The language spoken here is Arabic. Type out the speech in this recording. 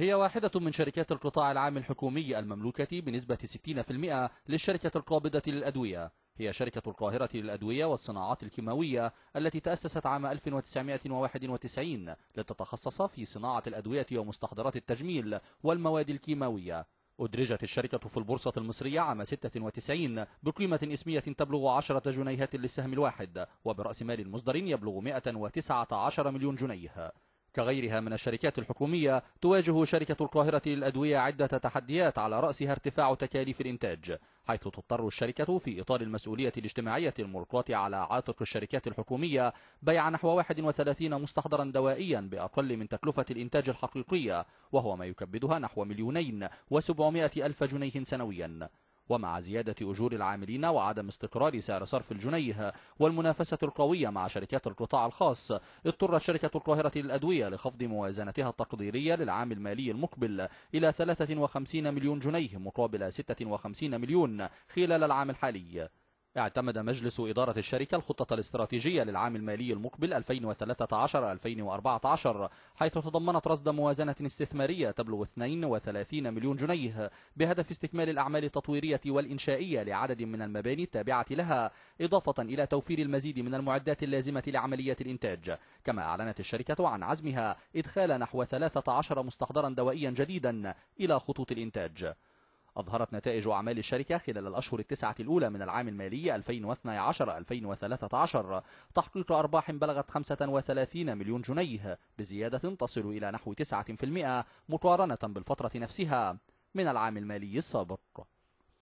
هي واحدة من شركات القطاع العام الحكومي المملوكة بنسبة 60% للشركة القابضة للأدوية هي شركة القاهرة للأدوية والصناعات الكيماوية التي تأسست عام 1991 لتتخصص في صناعة الأدوية ومستحضرات التجميل والمواد الكيماوية أدرجت الشركة في البورصة المصرية عام 96 بقيمة اسمية تبلغ 10 جنيهات للسهم الواحد وبرأس مال مصدر يبلغ 119 مليون جنيه كغيرها من الشركات الحكومية تواجه شركة القاهرة للأدوية عدة تحديات على رأسها ارتفاع تكاليف الإنتاج حيث تضطر الشركة في إطار المسؤولية الاجتماعية الملقاة على عاتق الشركات الحكومية بيع نحو 31 مستحضرا دوائيا بأقل من تكلفة الإنتاج الحقيقية وهو ما يكبدها نحو مليونين وسبعمائة ألف جنيه سنويا ومع زيادة أجور العاملين وعدم استقرار سعر صرف الجنيه والمنافسة القوية مع شركات القطاع الخاص اضطرت شركة القاهرة للأدوية لخفض موازنتها التقديرية للعام المالي المقبل إلى 53 مليون جنيه مقابل 56 مليون خلال العام الحالي اعتمد مجلس إدارة الشركة الخطة الاستراتيجية للعام المالي المقبل 2013-2014 حيث تضمنت رصد موازنة استثمارية تبلغ 32 مليون جنيه بهدف استكمال الأعمال التطويرية والإنشائية لعدد من المباني التابعة لها إضافة إلى توفير المزيد من المعدات اللازمة لعملية الإنتاج كما أعلنت الشركة عن عزمها إدخال نحو 13 مستحضرا دوائيا جديدا إلى خطوط الإنتاج أظهرت نتائج أعمال الشركة خلال الأشهر التسعة الأولى من العام المالي 2012-2013 تحقيق أرباح بلغت 35 مليون جنيه بزيادة تصل إلى نحو 9% مقارنة بالفترة نفسها من العام المالي السابق